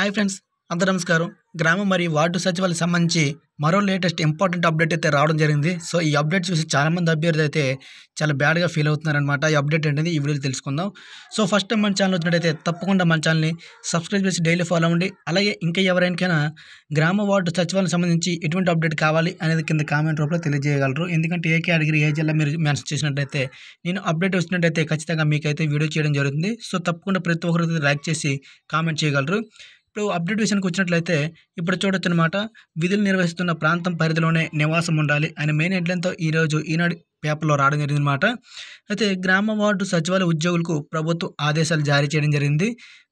hi friends అందరూ నమస్కారం గ్రామం మరియు వార్డు సచివాలయం సంబంధించి మరో లేటెస్ట్ ఇంపార్టెంట్ అప్డేట్ అయితే రావడం జరిగింది సో ఈ అప్డేట్ చూసి చాలామంది అభ్యర్థులు అయితే చాలా బ్యాడ్గా ఫీల్ అవుతున్నారనమాట ఈ అప్డేట్ అనేది ఈ వీడియోలు తెలుసుకుందాం సో ఫస్ట్ మన ఛానల్ వచ్చినట్టయితే తప్పకుండా మన ఛానల్ని సబ్స్క్రైబ్ చేసి డైలీ ఫాలో అవ్వండి అలాగే ఇంకా ఎవరైనాకైనా గ్రామ వార్డు సచివాలయం సంబంధించి ఎటువంటి అప్డేట్ కావాలి అనేది కింద కామెంట్ రూపంలో తెలియజేయగలరు ఎందుకంటే ఏ కేటగిరీ ఏ జిల్లా మీరు మెన్షన్ చేసినట్టయితే నేను అప్డేట్ వచ్చినట్టయితే ఖచ్చితంగా మీకైతే వీడియో చేయడం జరుగుతుంది సో తప్పకుండా ప్రతి ఒక్కరు లైక్ చేసి కామెంట్ చేయగలరు ఇప్పుడు అప్డేట్ విషయానికి వచ్చినట్లయితే ఇప్పుడు చూడొచ్చు అనమాట విధులు నిర్వహిస్తున్న ప్రాంతం పరిధిలోనే నివాసం ఉండాలి అనే మెయిన్ హెడ్లైన్తో ఈరోజు ఈనాడు పేపర్లో రావడం జరిగింది అనమాట అయితే గ్రామ వార్డు సచివాలయ ఉద్యోగులకు ప్రభుత్వం ఆదేశాలు జారీ చేయడం జరిగింది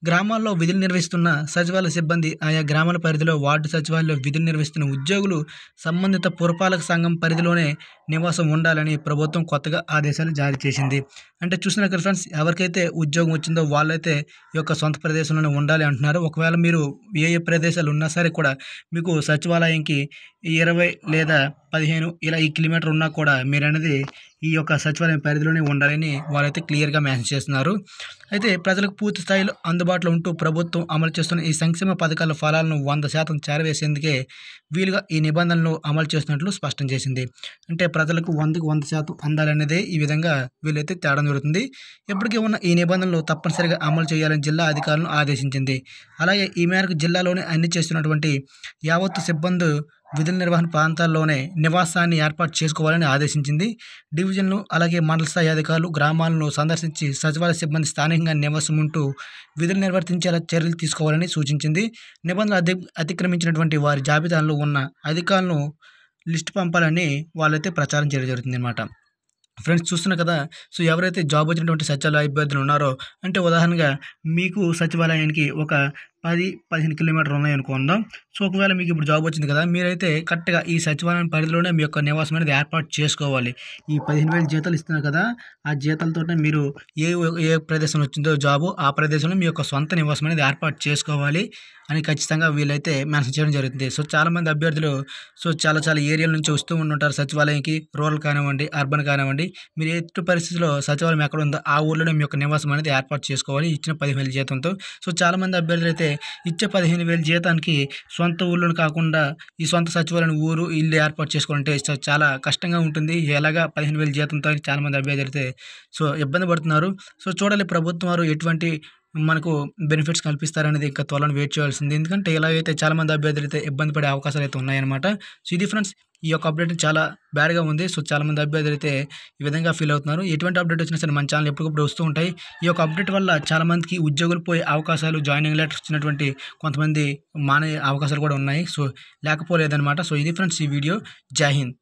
గ్రామాల్లో విధులు నిర్వహిస్తున్న సచివాలయ సిబ్బంది ఆయా గ్రామాల పరిధిలో వార్డు సచివాలయంలో విధులు నిర్వహిస్తున్న ఉద్యోగులు సంబంధిత పురపాలక సంఘం పరిధిలోనే నివాసం ఉండాలని ప్రభుత్వం కొత్తగా ఆదేశాలు జారీ చేసింది అంటే చూసిన ఫ్రెండ్స్ ఎవరికైతే ఉద్యోగం వచ్చిందో వాళ్ళైతే ఈ యొక్క సొంత ప్రదేశంలోనే ఉండాలి అంటున్నారు ఒకవేళ మీరు ఏ ఏ ప్రదేశాలు ఉన్నా సరే కూడా మీకు సచివాలయంకి ఇరవై లేదా పదిహేను ఇలా ఈ కిలోమీటర్ ఉన్నా కూడా మీరు అనేది ఈ యొక్క సచివాలయం పరిధిలోనే ఉండాలని వారైతే క్లియర్గా మెన్షన్ చేస్తున్నారు అయితే ప్రజలకు పూర్తి స్థాయిలో అందుబాటులో ఉంటూ ప్రభుత్వం అమలు చేస్తున్న ఈ సంక్షేమ పథకాల ఫలాలను వంద శాతం చేరవేసేందుకే వీలుగా ఈ నిబంధనలు అమలు చేస్తున్నట్లు స్పష్టం చేసింది అంటే ప్రజలకు వందకు వంద శాతం అందాలనేదే ఈ విధంగా వీళ్ళైతే తేడా జరుగుతుంది ఇప్పటికే ఉన్న ఈ నిబంధనలు తప్పనిసరిగా అమలు చేయాలని జిల్లా అధికారులను ఆదేశించింది అలాగే ఈ మేరకు జిల్లాలోనే అన్ని చేస్తున్నటువంటి యావత్తు సిబ్బంది విధుల నిర్వహణ ప్రాంతాల్లోనే నివాసాన్ని ఏర్పాటు చేసుకోవాలని ఆదేశించింది డివిజన్లు అలాగే మండల స్థాయి అధికారులు గ్రామాలను సందర్శించి సచివాలయ సిబ్బంది స్థానికంగా నివాసం ఉంటూ విధులు నిర్వర్తించేలా చర్యలు తీసుకోవాలని సూచించింది నిబంధనలు అతి అతిక్రమించినటువంటి వారి జాబితాలో ఉన్న అధికారులను లిస్ట్ పంపాలని వాళ్ళైతే ప్రచారం చేయడం జరుగుతుంది అనమాట ఫ్రెండ్స్ చూస్తున్నారు కదా సో ఎవరైతే జాబ్ వచ్చినటువంటి సచివాలయ అభ్యర్థులు ఉన్నారో అంటే ఉదాహరణగా మీకు సచివాలయానికి ఒక పది పదిహేను కిలోమీటర్లు ఉన్నాయి అనుకుందాం సో ఒకవేళ మీకు ఇప్పుడు జాబ్ వచ్చింది కదా మీరైతే కరెక్ట్గా ఈ సచివాలయం పరిధిలోనే మీ యొక్క నివాసం అనేది ఏర్పాటు చేసుకోవాలి ఈ పదిహేను వేల జీతాలు ఇస్తున్నారు కదా ఆ జీతాలతోనే మీరు ఏ ఏ ప్రదేశం వచ్చిందో జాబు ఆ ప్రదేశంలో మీ యొక్క సొంత నివాసం అనేది ఏర్పాటు చేసుకోవాలి అని ఖచ్చితంగా వీళ్ళైతే మెన్షన్ చేయడం జరుగుతుంది సో చాలామంది అభ్యర్థులు సో చాలా చాలా ఏరియాల నుంచి వస్తూ ఉంటుంటారు సచివాలయంకి రూరల్ కానివ్వండి అర్బన్ కానివ్వండి మీరు ఎటు పరిస్థితిలో సచివాలయం ఎక్కడ ఉందో ఆ ఊర్లోనే మీ యొక్క నివాసం అనేది ఏర్పాటు చేసుకోవాలి ఇచ్చిన పదిహేను జీతంతో సో చాలామంది అభ్యర్థులు అయితే ఇచ్చే పదిహేను వేల జీతానికి సొంత ఊళ్ళో కాకుండా ఈ సొంత సచివాలయం ఊరు ఇల్లు ఏర్పాటు చేసుకోవాలంటే చాలా కష్టంగా ఉంటుంది ఎలాగా పదిహేను వేల జీతంతో చాలామంది అభ్యర్థి అయితే సో ఇబ్బంది పడుతున్నారు సో చూడాలి ప్రభుత్వం వారు ఎటువంటి మనకు బెనిఫిట్స్ కల్పిస్తారనేది ఇంకా త్వరలో వెయిట్ చేయాల్సింది ఎందుకంటే ఇలా అయితే చాలామంది అభ్యర్థులు అయితే ఇబ్బంది పడే అవకాశాలు అయితే ఉన్నాయన్నమాట సో ఇది ఫ్రెండ్స్ ఈ యొక్క అప్డేట్ చాలా బ్యాడ్గా ఉంది సో చాలామంది అభ్యర్థులు అయితే ఈ విధంగా ఫీల్ అవుతున్నారు ఎటువంటి అప్డేట్ వచ్చినా సరే మన ఛానల్ ఎప్పటికప్పుడు వస్తూ ఉంటాయి ఈ యొక్క అప్డేట్ వల్ల చాలామందికి ఉద్యోగులు పోయే అవకాశాలు జాయినింగ్ లెటర్స్ వచ్చినటువంటి కొంతమంది మానే అవకాశాలు కూడా ఉన్నాయి సో లేకపోలేదన్నమాట సో ఇది ఫ్రెండ్స్ ఈ వీడియో జాహింద్